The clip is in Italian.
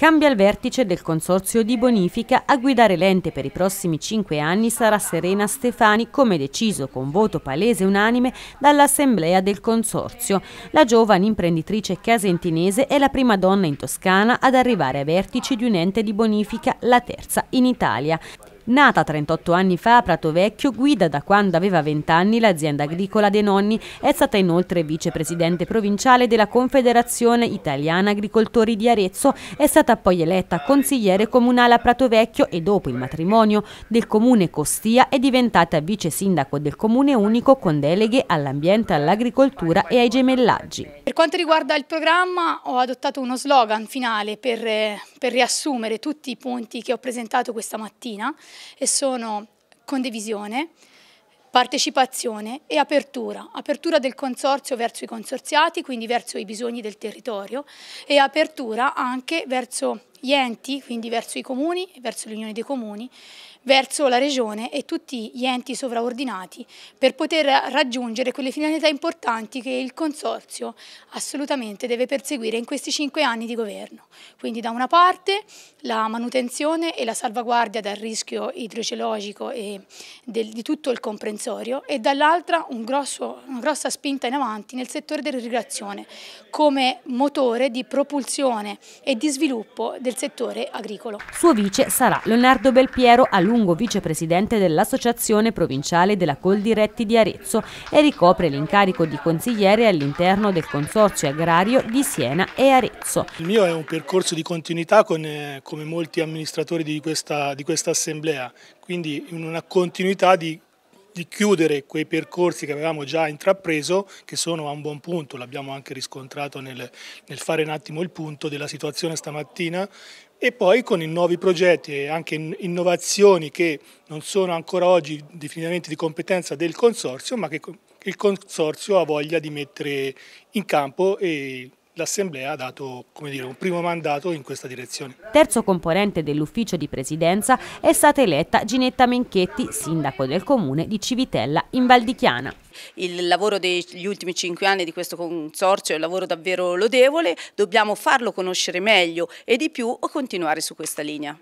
Cambia il vertice del Consorzio di Bonifica, a guidare l'ente per i prossimi cinque anni sarà Serena Stefani, come deciso con voto palese unanime dall'Assemblea del Consorzio. La giovane imprenditrice casentinese è la prima donna in Toscana ad arrivare a vertice di un ente di bonifica, la terza in Italia. Nata 38 anni fa a Prato Vecchio, guida da quando aveva 20 anni l'azienda agricola dei nonni, è stata inoltre vicepresidente provinciale della Confederazione Italiana Agricoltori di Arezzo, è stata poi eletta consigliere comunale a Prato Vecchio e dopo il matrimonio del comune Costia è diventata vice sindaco del comune unico con deleghe all'ambiente, all'agricoltura e ai gemellaggi. Per quanto riguarda il programma ho adottato uno slogan finale per, eh, per riassumere tutti i punti che ho presentato questa mattina e sono condivisione, partecipazione e apertura, apertura del consorzio verso i consorziati, quindi verso i bisogni del territorio e apertura anche verso gli enti, quindi verso i comuni, verso l'Unione dei Comuni, verso la Regione e tutti gli enti sovraordinati per poter raggiungere quelle finalità importanti che il Consorzio assolutamente deve perseguire in questi cinque anni di governo. Quindi da una parte la manutenzione e la salvaguardia dal rischio idrogeologico e del, di tutto il comprensorio e dall'altra un una grossa spinta in avanti nel settore dell'irrigazione come motore di propulsione e di sviluppo del del settore agricolo. Suo vice sarà Leonardo Belpiero, a lungo vicepresidente dell'Associazione Provinciale della Coldiretti di Arezzo e ricopre l'incarico di consigliere all'interno del Consorzio Agrario di Siena e Arezzo. Il mio è un percorso di continuità con, eh, come molti amministratori di questa, di questa assemblea, quindi in una continuità di di chiudere quei percorsi che avevamo già intrapreso, che sono a un buon punto, l'abbiamo anche riscontrato nel, nel fare un attimo il punto della situazione stamattina, e poi con i nuovi progetti e anche innovazioni che non sono ancora oggi definitivamente di competenza del Consorzio, ma che il Consorzio ha voglia di mettere in campo e l'Assemblea ha dato dire, un primo mandato in questa direzione. Terzo componente dell'ufficio di presidenza è stata eletta Ginetta Menchetti, sindaco del comune di Civitella in Val di Chiana. Il lavoro degli ultimi cinque anni di questo consorzio è un lavoro davvero lodevole, dobbiamo farlo conoscere meglio e di più o continuare su questa linea.